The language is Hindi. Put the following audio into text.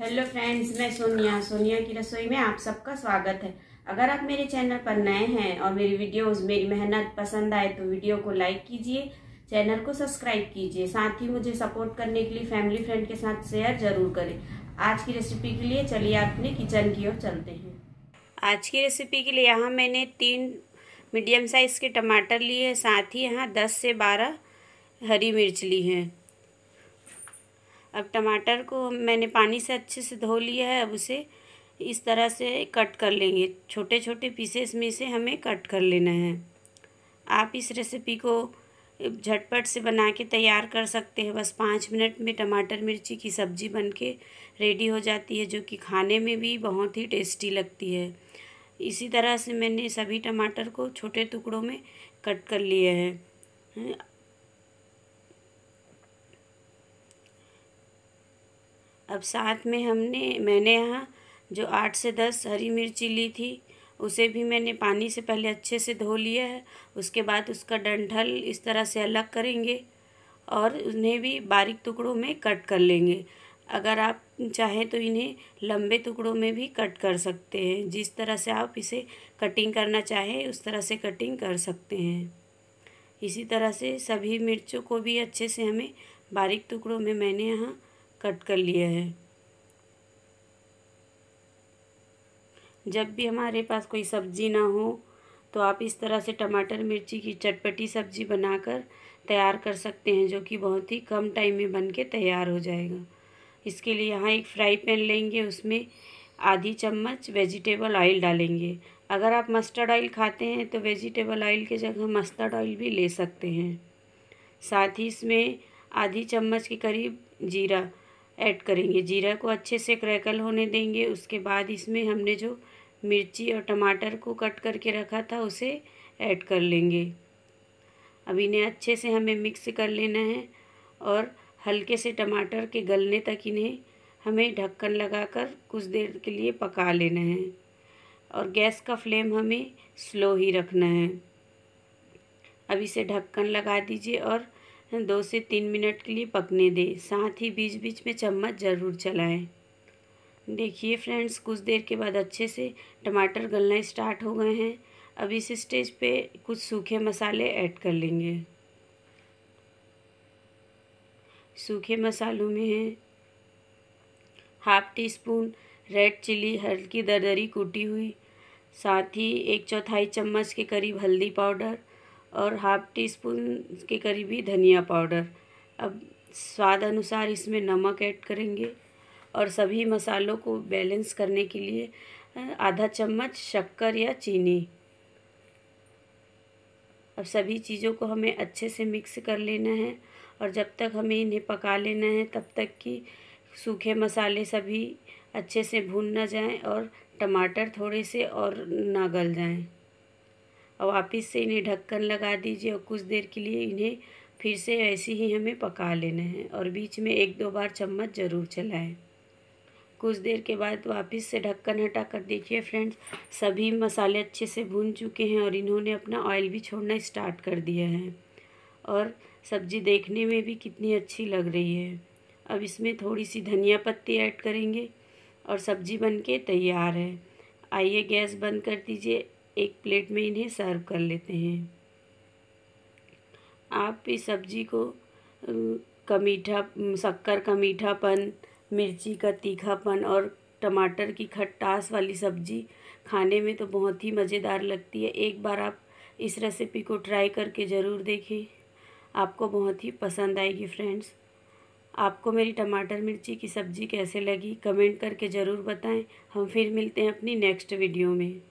हेलो फ्रेंड्स मैं सोनिया सोनिया की रसोई में आप सबका स्वागत है अगर आप मेरे चैनल पर नए हैं और मेरी वीडियोस मेरी मेहनत पसंद आए तो वीडियो को लाइक कीजिए चैनल को सब्सक्राइब कीजिए साथ ही मुझे सपोर्ट करने के लिए फैमिली फ्रेंड के साथ शेयर जरूर करें आज की रेसिपी के लिए चलिए अपने किचन की ओर चलते हैं आज की रेसिपी के लिए यहाँ मैंने तीन मीडियम साइज़ के टमाटर लिए हैं साथ ही यहाँ दस से बारह हरी मिर्च ली है अब टमाटर को मैंने पानी से अच्छे से धो लिया है अब उसे इस तरह से कट कर लेंगे छोटे छोटे पीसेस में से हमें कट कर लेना है आप इस रेसिपी को झटपट से बना के तैयार कर सकते हैं बस पाँच मिनट में टमाटर मिर्ची की सब्ज़ी बन के रेडी हो जाती है जो कि खाने में भी बहुत ही टेस्टी लगती है इसी तरह से मैंने सभी टमाटर को छोटे टुकड़ों में कट कर लिए हैं अब साथ में हमने मैंने यहाँ जो आठ से दस हरी मिर्ची ली थी उसे भी मैंने पानी से पहले अच्छे से धो लिया है उसके बाद उसका डंठल इस तरह से अलग करेंगे और उन्हें भी बारीक टुकड़ों में कट कर लेंगे अगर आप चाहें तो इन्हें लंबे टुकड़ों में भी कट कर सकते हैं जिस तरह से आप इसे कटिंग करना चाहें उस तरह से कटिंग कर सकते हैं इसी तरह से सभी मिर्चों को भी अच्छे से हमें बारीक टुकड़ों में मैंने यहाँ कट कर लिया है जब भी हमारे पास कोई सब्ज़ी ना हो तो आप इस तरह से टमाटर मिर्ची की चटपटी सब्ज़ी बनाकर तैयार कर सकते हैं जो कि बहुत ही कम टाइम में बन के तैयार हो जाएगा इसके लिए यहाँ एक फ्राई पैन लेंगे उसमें आधी चम्मच वेजिटेबल ऑयल डालेंगे अगर आप मस्टर्ड ऑयल खाते हैं तो वेजिटेबल ऑयल की जगह मस्टर्ड ऑयल भी ले सकते हैं साथ ही इसमें आधी चम्मच के करीब जीरा ऐड करेंगे जीरा को अच्छे से क्रैकल होने देंगे उसके बाद इसमें हमने जो मिर्ची और टमाटर को कट करके रखा था उसे ऐड कर लेंगे अब इन्हें अच्छे से हमें मिक्स कर लेना है और हल्के से टमाटर के गलने तक इन्हें हमें ढक्कन लगाकर कुछ देर के लिए पका लेना है और गैस का फ्लेम हमें स्लो ही रखना है अब इसे ढक्कन लगा दीजिए और दो से तीन मिनट के लिए पकने दें साथ ही बीच बीच में चम्मच ज़रूर चलाएं देखिए फ्रेंड्स कुछ देर के बाद अच्छे से टमाटर गलना स्टार्ट हो गए हैं अब इस स्टेज पे कुछ सूखे मसाले ऐड कर लेंगे सूखे मसालों में है half teaspoon red chilli हल्की दरदरी कूटी हुई साथ ही एक चौथाई चम्मच के करीब हल्दी पाउडर और हाफ़ टी स्पून के करीब ही धनिया पाउडर अब स्वाद अनुसार इसमें नमक ऐड करेंगे और सभी मसालों को बैलेंस करने के लिए आधा चम्मच शक्कर या चीनी अब सभी चीज़ों को हमें अच्छे से मिक्स कर लेना है और जब तक हमें इन्हें पका लेना है तब तक कि सूखे मसाले सभी अच्छे से भून ना जाएं और टमाटर थोड़े से और ना गल जाएं और वापस से इन्हें ढक्कन लगा दीजिए और कुछ देर के लिए इन्हें फिर से ऐसे ही हमें पका लेना है और बीच में एक दो बार चम्मच ज़रूर चलाएं कुछ देर के बाद वापस से ढक्कन हटा कर देखिए फ्रेंड्स सभी मसाले अच्छे से भून चुके हैं और इन्होंने अपना ऑयल भी छोड़ना स्टार्ट कर दिया है और सब्ज़ी देखने में भी कितनी अच्छी लग रही है अब इसमें थोड़ी सी धनिया पत्ती ऐड करेंगे और सब्ज़ी बनके तैयार है आइए गैस बंद कर दीजिए एक प्लेट में इन्हें सर्व कर लेते हैं आप इस सब्जी को का मीठा शक्कर का मीठापन मिर्ची का तीखापन और टमाटर की खट्टास वाली सब्जी खाने में तो बहुत ही मज़ेदार लगती है एक बार आप इस रेसिपी को ट्राई करके ज़रूर देखें आपको बहुत ही पसंद आएगी फ्रेंड्स आपको मेरी टमाटर मिर्ची की सब्ज़ी कैसे लगी कमेंट करके ज़रूर बताएं हम फिर मिलते हैं अपनी नेक्स्ट वीडियो में